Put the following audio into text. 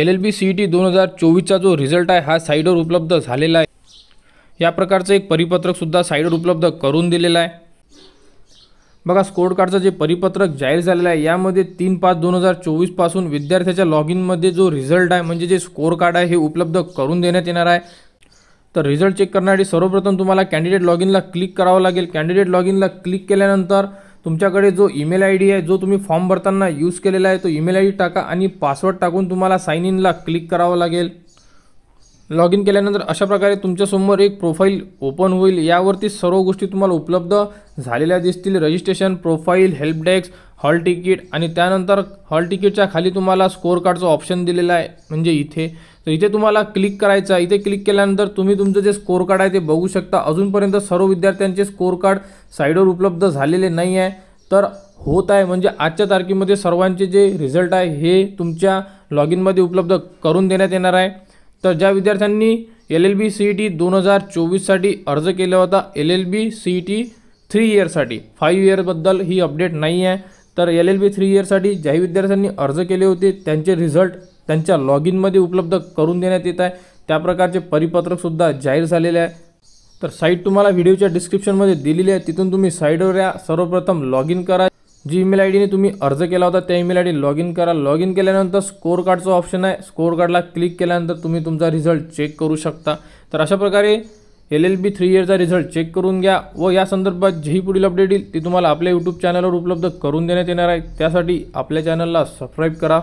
L L B C E T दोन हजार चोवीसचा जो रिझल्ट आहे हा साईडवर उपलब्ध झालेला आहे या प्रकारचं एक परिपत्रकसुद्धा साईडवर उपलब्ध करून दिलेलं आहे बघा स्कोर कार्डचं जे परिपत्रक जाहीर झालेलं आहे यामध्ये तीन पाच दोन हजार चोवीसपासून विद्यार्थ्याच्या लॉग इनमध्ये जो रिझल्ट आहे म्हणजे जे स्कोर कार्ड आहे हे उपलब्ध करून देण्यात येणार आहे तर रिझल्ट चेक करण्यासाठी सर्वप्रथम तुम्हाला कॅन्डिडेट लॉग इनला क्लिक करावं लागेल कॅन्डिडेट लॉग इनला क्लिक केल्यानंतर तुमच्याकडे जो ईमेल आय डी आहे जो तुम्ही फॉर्म भरताना यूज केलेला आहे तो ईमेल आय डी टाका आणि पासवर्ड टाकून तुम्हाला साईन इनला क्लिक करावं लागेल लॉग इन केल्यानंतर अशा प्रकारे तुमच्यासमोर एक प्रोफाईल ओपन होईल यावरती सर्व गोष्टी तुम्हाला उपलब्ध झालेल्या दिसतील registration profile help desk hall ticket आणि त्यानंतर हॉल तिकीटच्या खाली तुम्हाला स्कोअर कार्डचं ऑप्शन दिलेलं आहे म्हणजे इथे तर इथे तुम्हाला क्लिक करायचं इथे क्लिक केल्यानंतर तुम्ही तुमचं जे स्कोअर कार्ड आहे ते बघू शकता अजूनपर्यंत सर्व विद्यार्थ्यांचे स्कोअर कार्ड साईडवर उपलब्ध झालेले नाही आहे तर होत आहे म्हणजे आजच्या तारखेमध्ये सर्वांचे जे रिझल्ट आहे हे तुमच्या लॉग इनमध्ये उपलब्ध करून देण्यात येणार आहे तर ज्या विद्यार्थ्यांनी L L B C E T दोन हजार चोवीससाठी अर्ज केला होता L L B C E T three इयरसाठी फाईव्ह इयरबद्दल ही अपडेट नाही आहे तर एल एल बी थ्री इयरसाठी ज्याही विद्यार्थ्यांनी अर्ज केले होते त्यांचे रिझल्ट त्यांच्या लॉग इनमध्ये उपलब्ध करून देण्यात येत आहे त्या प्रकारचे परिपत्रकसुद्धा जाहीर झालेले आहे तर साईट तुम्हाला व्हिडिओच्या डिस्क्रिप्शनमध्ये दिलेली आहे तिथून तुम्ही साईटवर या सर्वप्रथम लॉग इन करा जी ईमेल आय डीने तुम्ही अर्ज केला होता त्या email I D log in करा लॉग इन केल्यानंतर स्कोर कार्डचं ऑप्शन आहे स्कोअर कार्डला क्लिक केल्यानंतर तुम्ही तुमचा रिझल्ट चेक करू शकता तर अशा प्रकारे एल एल बी थ्री इयरचा रिझल्ट चेक करून घ्या व या संदर्भात जी पुढील अपडेट येईल ती तुम्हाला आपल्या यूट्यूब चॅनलवर उपलब्ध करून देण्यात येणार आहे त्यासाठी आपल्या चॅनलला सबस्क्राईब करा